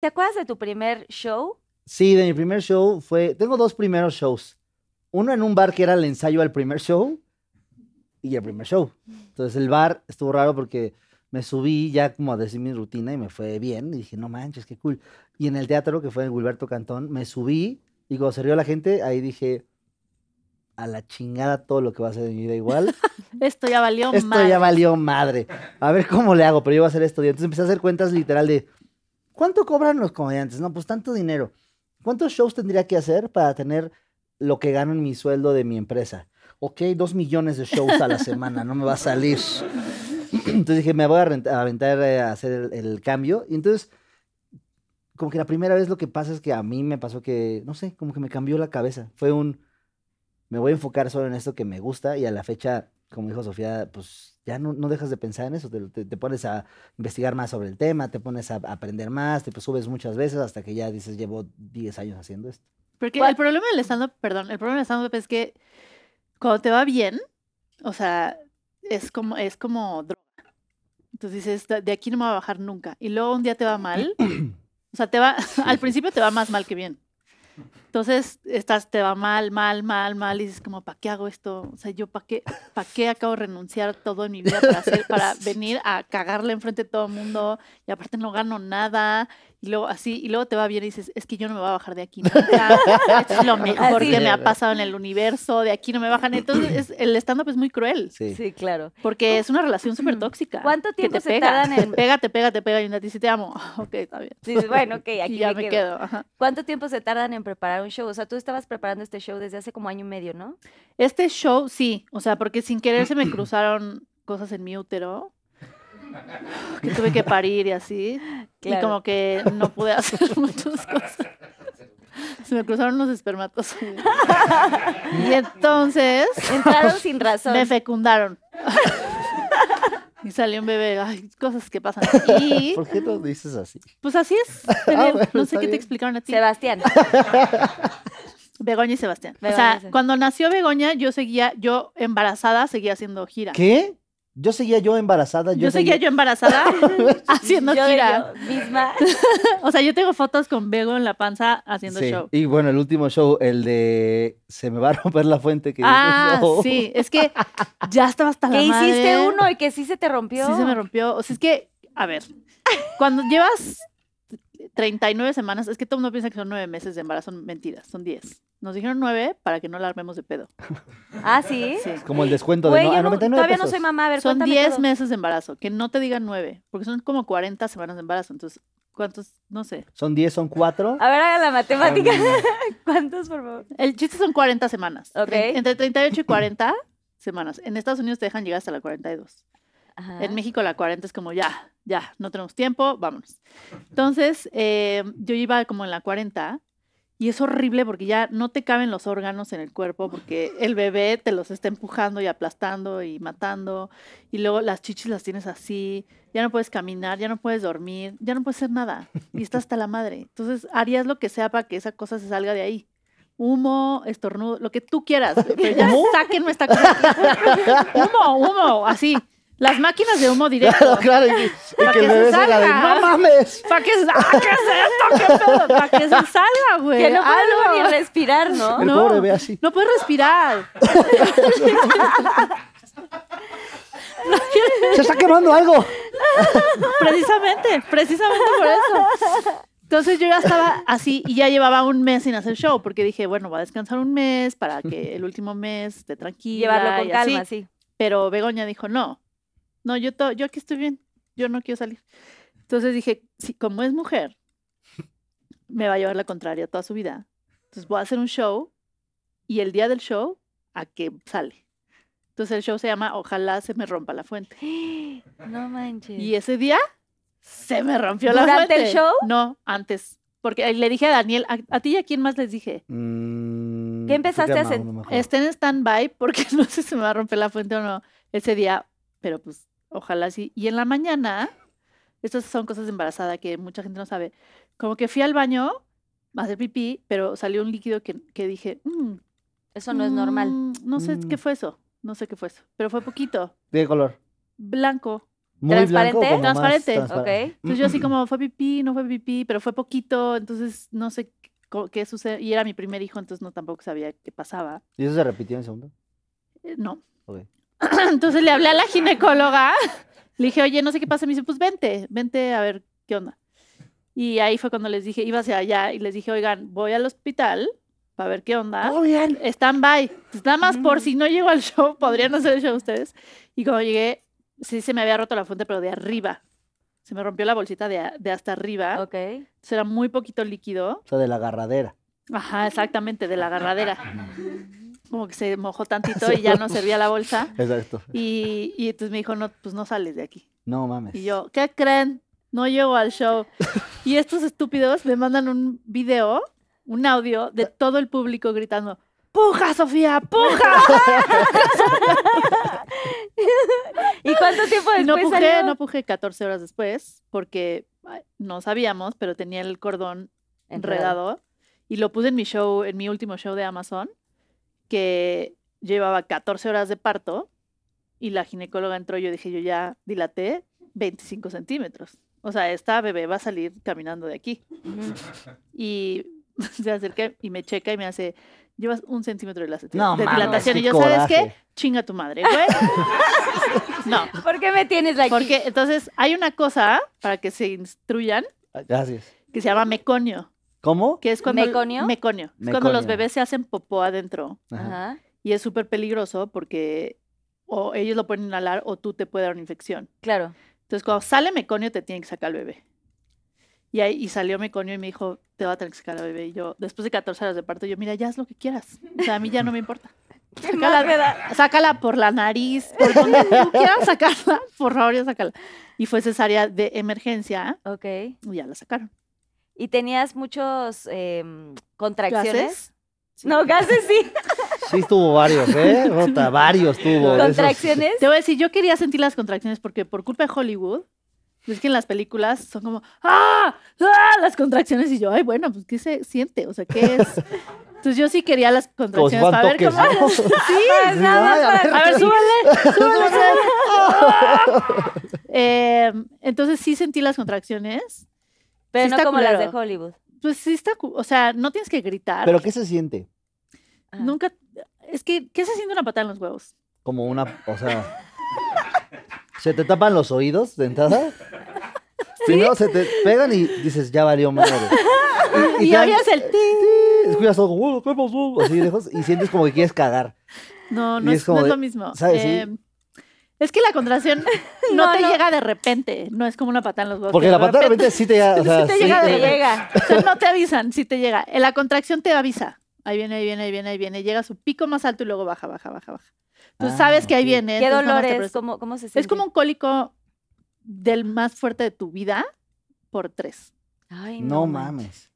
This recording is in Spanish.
¿Te acuerdas de tu primer show? Sí, de mi primer show fue. Tengo dos primeros shows. Uno en un bar que era el ensayo al primer show y el primer show. Entonces el bar estuvo raro porque me subí ya como a decir mi rutina y me fue bien. Y dije, no manches, qué cool. Y en el teatro, que fue en Gilberto Cantón, me subí y cuando se rió la gente, ahí dije, a la chingada todo lo que va a ser de mi vida igual. esto ya valió madre. Esto ya valió madre. A ver cómo le hago, pero yo voy a hacer esto. entonces empecé a hacer cuentas literal de ¿Cuánto cobran los comediantes? No, pues tanto dinero. ¿Cuántos shows tendría que hacer para tener lo que gano en mi sueldo de mi empresa? Ok, dos millones de shows a la semana, no me va a salir. Entonces dije, me voy a, aventar eh, a hacer el, el cambio. Y entonces como que la primera vez lo que pasa es que a mí me pasó que, no sé, como que me cambió la cabeza. Fue un, me voy a enfocar solo en esto que me gusta y a la fecha como dijo Sofía, pues ya no, no dejas de pensar en eso, te, pones a investigar más sobre el tema, te pones a, aprender más, te pues, subes muchas veces hasta que ya dices, llevo 10 años haciendo esto. Porque el problema del stand-up, perdón, el problema del stand es que cuando te va bien, o sea, es como, es como droga. Entonces dices, de aquí no me va a bajar nunca. Y luego un día te va mal, o sea, te va, al principio te va más mal que bien. Entonces, estás, te va mal, mal, mal, mal, y dices como, ¿para qué hago esto? O sea, yo, ¿para qué, ¿para qué acabo de renunciar todo en mi vida para, venir a cagarle enfrente de todo el mundo? Y aparte no gano nada. Y luego así, y luego te va bien y dices, es que yo no me voy a bajar de aquí nunca. es lo mejor que me ha pasado en el universo, de aquí no me bajan. Entonces, el stand-up es muy cruel. Sí. sí claro. Porque es una relación súper mm. tóxica. ¿Cuánto tiempo se pega? tardan en...? pégate pega, te y una dice, te amo. Ok, está bien. Sí, bueno, ok, aquí ya me, quedo. quedo. ¿Cuánto tiempo se tardan en preparar un show. O sea, tú estabas preparando este show desde hace como año y medio, ¿no? Este show sí, o sea, porque sin querer se me cruzaron cosas en mi útero que tuve que parir y así. Y como que no pude hacer muchas cosas. Se me cruzaron los espermatos. Y entonces. Entraron sin razón. Me fecundaron. Y salió un bebé. hay cosas que pasan. Y, ¿Por qué lo dices así? Pues así es. Ah, no sé qué te explicaron a ti. Sebastián. Begoña y Sebastián. o sea, cuando nació Begoña, yo seguía, yo embarazada, seguía haciendo gira. ¿Qué? Yo seguía yo embarazada. Yo, seguía, yo embarazada haciendo yo misma. o sea, yo tengo fotos con Bego en la panza haciendo show. Y bueno, el último show, el de Se me va a romper la fuente. Que ah, sí. Es que ya estaba hasta la madre. Que hiciste uno y que sí se te rompió. Sí se me rompió. O sea, es que, a ver, cuando llevas 39 semanas, es que todo el mundo piensa que son 9 meses de embarazo, Son mentiras, son 10. Nos dijeron 9 para que no la armemos de pedo. Ah, sí. como el descuento de no, todavía no soy mamá, a ver, son 10 meses de embarazo, que no te digan 9, porque son como 40 semanas de embarazo, entonces, ¿cuántos? No sé. Son 10, son 4. A ver, haga la matemática. ¿Cuántos, por favor? El chiste son 40 semanas. Ok. Entre 38 y 40 semanas. En Estados Unidos te dejan llegar hasta la 42. En México la 40 es como ya, ya, no tenemos tiempo, vámonos. Entonces, eh, yo iba como en la 40 y es horrible porque ya no te caben los órganos en el cuerpo porque el bebé te los está empujando y aplastando y matando y luego las chichis las tienes así, ya no puedes caminar, ya no puedes dormir, ya no puedes hacer nada y está hasta la madre. Entonces harías lo que sea para que esa cosa se salga de ahí. Humo, estornudo, lo que tú quieras. Pero ya esta cosa. Humo, humo, así. Las máquinas de humo directo. Claro, claro. Y, que, se la de, ¡no mames! ¿Para que, ah, ¿Qué es esto? ¿Qué pedo? Para que se salga, güey. Que no puede ni respirar, ¿no? no, pobre así. No puede respirar. se está quemando algo. Precisamente, precisamente por eso. Entonces yo ya estaba así y ya llevaba un mes sin hacer show porque dije, bueno, va a descansar un mes para que el último mes esté tranquila. Llevarlo con calma, así. sí. Pero Begoña dijo, no, no, yo, yo aquí estoy bien, yo no quiero salir. Entonces dije, si como es mujer, me va a llevar la contraria toda su vida. Entonces voy a hacer un show y el día del show, ¿a qué sale? Entonces el show se llama Ojalá se me rompa la fuente. No manches. Y ese día se me rompió la fuente. ¿Durante el show? No, antes. Porque le dije a Daniel, ¿a, ti y a quién más les dije? que mm, ¿Qué empezaste a hacer? Estén en stand-by porque no sé si se me va a romper la fuente o no ese día, pero pues Ojalá sí. Y en la mañana, estas son cosas de embarazada que mucha gente no sabe, como que fui al baño a hacer pipí, pero salió un líquido que, que dije, mm, eso no es normal. Mm, no sé qué mm. fue eso, no sé qué fue eso, pero fue poquito. ¿De qué color? Blanco. transparente, transparente. Okay. Entonces yo así como fue pipí, no fue pipí, pero fue poquito, entonces no sé qué, sucedió. sucede. Y era mi primer hijo, entonces no tampoco sabía qué pasaba. ¿Y eso se repitió en segundo? Eh, no. Okay. Entonces le hablé a la ginecóloga, le dije, oye, no sé qué pasa, me dice, pues vente, vente a ver qué onda. Y ahí fue cuando les dije, iba hacia allá y les dije, oigan, voy al hospital para ver qué onda. Oh, bien. Stand by. Pues nada más por mm. si no llego al show, podrían hacer el show ustedes. Y cuando llegué, sí se me había roto la fuente, pero de arriba. Se me rompió la bolsita de, de hasta arriba. Ok. será era muy poquito líquido. O sea, de la agarradera. Ajá, exactamente, de la agarradera como que se mojó tantito y ya no servía la bolsa. Exacto. Y, y, entonces me dijo, no, pues no sales de aquí. No mames. Y yo, ¿qué creen? No llego al show. y estos estúpidos me mandan un video, un audio de todo el público gritando, ¡puja, Sofía, puja! ¿Y cuánto tiempo después No pujé, no pujé 14 horas después, porque no sabíamos, pero tenía el cordón enredado. Y lo puse en mi show, en mi último show de Amazon que llevaba 14 horas de parto y la ginecóloga entró y yo dije, yo ya dilaté 25 centímetros. O sea, esta bebé va a salir caminando de aquí. y se acerca y me checa y me hace, llevas un centímetro de, la dilatación. y yo, ¿sabes qué? Chinga tu madre, güey. no. ¿Por qué me tienes aquí? Porque entonces hay una cosa para que se instruyan. Ah, que se llama meconio. ¿Cómo? Que es cuando meconio. Meconio. Es cuando los bebés se hacen popó adentro. Ajá. Y es súper peligroso porque o ellos lo pueden inhalar o tú te puede dar una infección. Claro. Entonces, cuando sale meconio, te tienen que sacar al bebé. Y, ahí, y salió meconio y me dijo, te va a tener que sacar al bebé. Y yo, después de 14 horas de parto, yo, mira, ya haz lo que quieras. O sea, a mí ya no me importa. Sácala, sácala, por la nariz, por donde tú sacarla, por favor, ya sácala. Y fue cesárea de emergencia. Ok. Y ya la sacaron y tenías muchos em, contracciones. No, casi sí. Sí tuvo varios, ¿eh? varios tuvo. ¿Contracciones? Te voy a decir, yo quería sentir las contracciones porque por culpa de Hollywood, es que en las películas son como, ¡ah! ¡ah! Las contracciones y yo, ay, bueno, pues ¿qué se siente? O sea, ¿qué es? Entonces yo sí quería las contracciones A ver cómo... Sí, nada, a, ver, súbele. Em, entonces sí sentí las contracciones pero no como las de Hollywood. Pues sí está, o sea, no tienes que gritar. ¿Pero qué se siente? Ah. Nunca, es que, ¿qué se siente una patada en los huevos? Como una, o sea, ¿se te tapan los oídos de entrada? Primero se te pegan y dices, ya valió madre. Y, y, y el ti. Escuchas todo, oh, ¿qué pasó? Así lejos, y sientes como que quieres cagar. No, no es, lo mismo. ¿sabes? ¿sí? Em, es que la contracción no, te llega de repente, no es como una patada en los huevos. Porque la patada de repente, sí te llega. sí te llega. no te avisan, sí te llega. La contracción te avisa. Ahí viene, ahí viene, ahí viene, ahí viene. Llega a su pico más alto y luego baja, baja, baja, baja. Tú ah, sabes que ahí viene. ¿Qué dolores? ¿Cómo, se siente? Es como un cólico del más fuerte de tu vida por tres. no mames.